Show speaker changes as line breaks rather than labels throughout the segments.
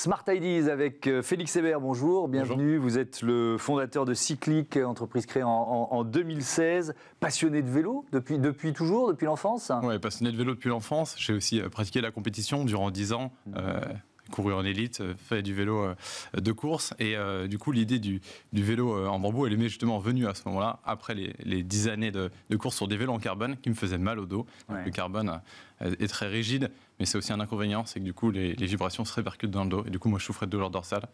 Smart Ideas avec euh, Félix Hébert, bonjour, bienvenue. Vous êtes le fondateur de Cyclic, euh, entreprise créée en, 2016, passionné de vélo depuis, depuis toujours, depuis l'enfance
Oui, passionné de vélo depuis l'enfance. J'ai aussi euh, pratiqué la compétition durant 10 ans. Mmh couru en élite, euh, fait du vélo euh, de course. Et euh, du coup, l'idée du, vélo en bambou, elle est justement venue à ce moment-là, après les, dix 10 années de, course sur des vélos en carbone qui me faisaient mal au dos. Le carbone est très rigide, mais c'est aussi un inconvénient, c'est que du coup, les, les vibrations se répercutent dans le dos. Et du coup, moi, je souffrais de douleurs dorsales.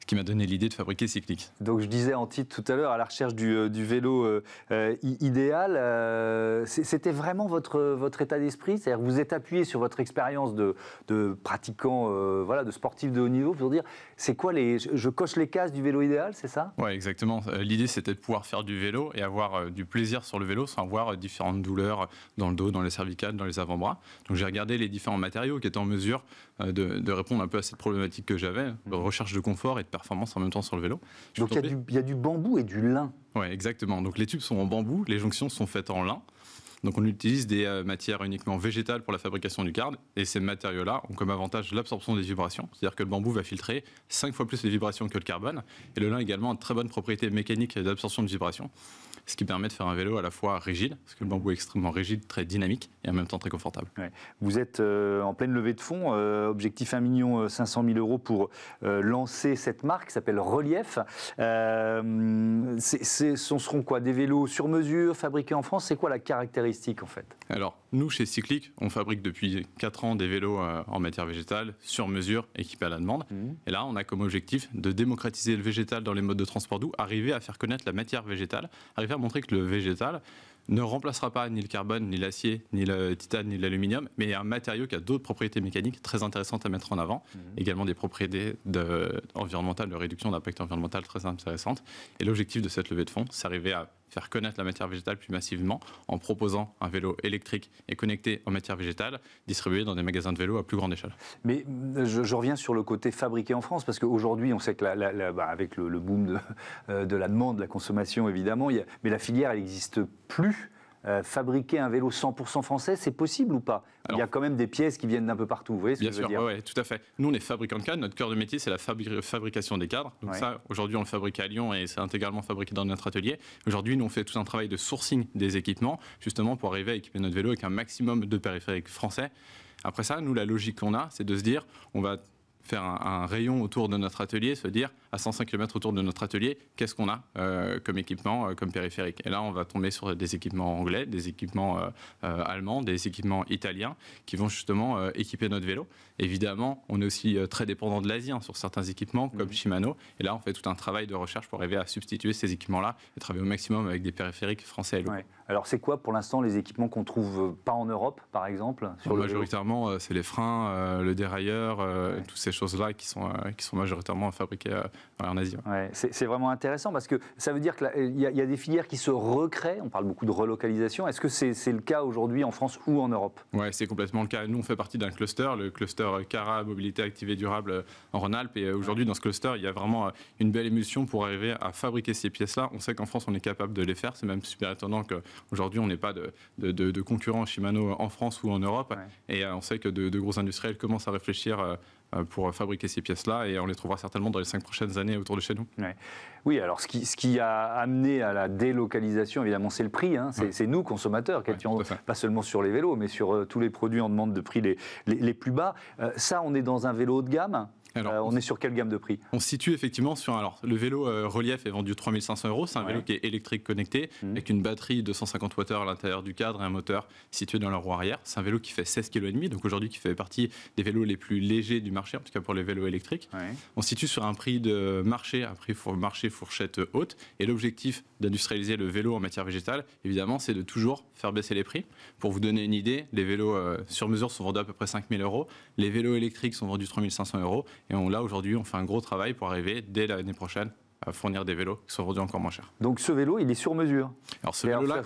Ce qui m'a donné l'idée de fabriquer Cyclic.
Donc je disais en titre tout à l'heure, à la recherche du, euh, vélo euh, euh, idéal, c'était vraiment votre, votre état d'esprit C'est-à-dire vous êtes appuyé sur votre expérience de, pratiquant, voilà, de sportif de haut niveau pour dire, c'est quoi les... Je, coche les cases du vélo idéal, c'est ça
Oui, exactement. L'idée, c'était de pouvoir faire du vélo et avoir du plaisir sur le vélo sans avoir différentes douleurs dans le dos, dans les cervicales, dans les avant-bras. Donc j'ai regardé les différents matériaux qui étaient en mesure de, de, répondre un peu à cette problématique que j'avais, recherche de confort et performance en même temps sur le vélo. Donc il y, y,
a du bambou et du lin.
Oui, exactement. Donc les tubes sont en bambou, les jonctions sont faites en lin. Donc on utilise des euh, matières uniquement végétales pour la fabrication du card, et ces matériaux-là ont comme avantage l'absorption des vibrations, c'est-à-dire que le bambou va filtrer 5 fois plus les vibrations que le carbone, et le lin a également une très bonne propriété mécanique d'absorption de vibrations, ce qui permet de faire un vélo à la fois rigide, parce que le bambou est extrêmement rigide, très dynamique, et en même temps très confortable.
Vous êtes euh, en pleine levée de fonds, euh, objectif 1 500 000 euros pour lancer cette marque, qui s'appelle Relief. ce seront quoi Des vélos sur mesure, fabriqués en France C'est quoi la caractéristique en fait
Alors, nous chez Cyclic, on fabrique depuis 4 ans des vélos euh, en matière végétale, sur mesure, équipés à la demande. Mhm. Et là, on a comme objectif de démocratiser le végétal dans les modes de transport doux, arriver à faire connaître la matière végétale, arriver à montrer que le végétal ne remplacera pas ni le carbone, ni l'acier, ni le titane, ni l'aluminium, mais un matériau qui a d'autres propriétés mécaniques très intéressantes à mettre en avant, mhm. également des propriétés de, environnementales, de réduction d'impact environnemental très intéressantes. Et l'objectif de cette levée de fonds, c'est arriver à faire connaître la matière végétale plus massivement en proposant un vélo électrique et connecté en matière végétale distribué dans des magasins de vélos à plus grande échelle.
Mais euh, je, reviens sur le côté fabriqué en France parce qu'aujourd'hui on sait que la, bah, avec le, boom de, euh, la demande, de la consommation évidemment, mais la filière elle n'existe plus. Euh, fabriquer un vélo 100% français, c'est possible ou pas Il y a quand même des pièces qui viennent d'un peu partout, vous voyez ce que je veux dire tout
à fait. Nous, on est fabricants de cadres, notre cœur de métier, c'est la fabrication des cadres. Donc ça, aujourd'hui, on le fabrique à Lyon et c'est intégralement fabriqué dans notre atelier. Aujourd'hui, nous, on fait tout un travail de sourcing des équipements, justement pour arriver à équiper notre vélo avec un maximum de périphériques français. Après ça, nous, la logique qu'on a, c'est de se dire, on va faire un, rayon autour de notre atelier, se dire à 105 km autour de notre atelier, qu'est-ce qu'on a euh, comme équipement, euh, comme périphérique. Et là, on va tomber sur des équipements anglais, des équipements euh, allemands, des équipements italiens qui vont justement équiper notre vélo. Évidemment, on est aussi très dépendant de l'Asie hein, sur certains équipements comme mhm. Shimano. Et là, on fait tout un travail de recherche pour arriver à substituer ces équipements-là et travailler au maximum avec des périphériques français et
Alors, c'est quoi pour l'instant les équipements qu'on trouve pas en Europe, par exemple sur bah,
Majoritairement, c'est les freins, le dérailleur,
tous ces choses-là qui sont, euh, qui sont majoritairement fabriquées euh, en Asie. c'est vraiment intéressant parce que ça veut dire qu'il y, y, a des filières qui se recréent. On parle beaucoup de relocalisation. Est-ce que c'est le cas aujourd'hui en France ou en Europe
Oui, c'est complètement le cas. Nous, on fait partie d'un cluster, le cluster euh, CARA, mobilité activée durable en Rhône-Alpes. Et aujourd'hui, dans ce cluster, il y a vraiment une belle émulsion pour arriver à fabriquer ces pièces-là. On sait qu'en France, on est capable de les faire. C'est même super étonnant qu'aujourd'hui, on n'ait pas de, de, de, de concurrents Shimano en France ou en Europe. Et on sait que de, de gros industriels commencent à réfléchir
euh, pour fabriquer ces pièces-là et on les trouvera certainement dans les cinq prochaines années autour de chez nous. Oui, alors ce qui, a amené à la délocalisation, évidemment, c'est le prix. Hein. C'est nous, consommateurs, qui étions pas seulement sur les vélos, mais sur euh, tous les produits en demande de prix les, plus bas. Euh, ça, on est dans un vélo haut de gamme alors, euh, on est sur quelle gamme de prix On situe effectivement sur. Alors,
le vélo euh, relief est vendu 3500 euros. C'est un vélo qui est électrique connecté, mmh. avec une batterie de 150 Wh à l'intérieur du cadre et un moteur situé dans la roue arrière. C'est un vélo qui fait 16,5 kg, donc aujourd'hui qui fait partie des vélos les plus légers du marché, en tout cas pour les vélos électriques. On situe sur un prix de marché, un prix marché fourchette haute. Et l'objectif d'industrialiser le vélo en matière végétale, évidemment, c'est de toujours faire baisser les prix. Pour vous donner une idée, les vélos euh, sur mesure sont vendus à peu près 5000 euros. Les vélos électriques sont vendus 3500 euros et là, aujourd'hui, on fait un gros travail pour arriver dès l'année prochaine fournir des vélos qui sont vendus encore
moins chers. Donc ce vélo, il est sur mesure Alors ce vélo-là,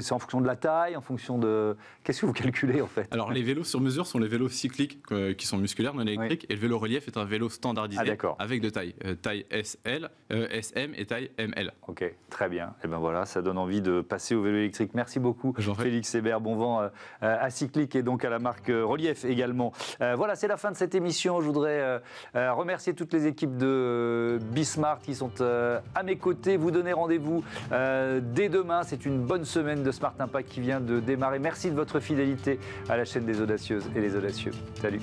c'est en fonction de la taille, en fonction de... Qu'est-ce que vous calculez en fait
Alors les vélos sur mesure sont les vélos cycliques euh, qui sont musculaires, non électriques, et le vélo relief est un vélo standardisé ah, avec deux tailles, euh, taille SL, euh, SM et
taille ML. Ok, très bien. Et eh ben voilà, ça donne envie de passer au vélo électrique. Merci beaucoup Félix Hébert, bon vent à Cyclique et donc à la marque Relief également. voilà, c'est la fin de cette émission. Je voudrais remercier toutes les équipes de Bismarck. qui sont euh, à mes côtés. Vous donnez rendez-vous euh, dès demain. C'est une bonne semaine de Smart Impact qui vient de démarrer. Merci de votre fidélité à la chaîne des audacieuses et les audacieux. Salut.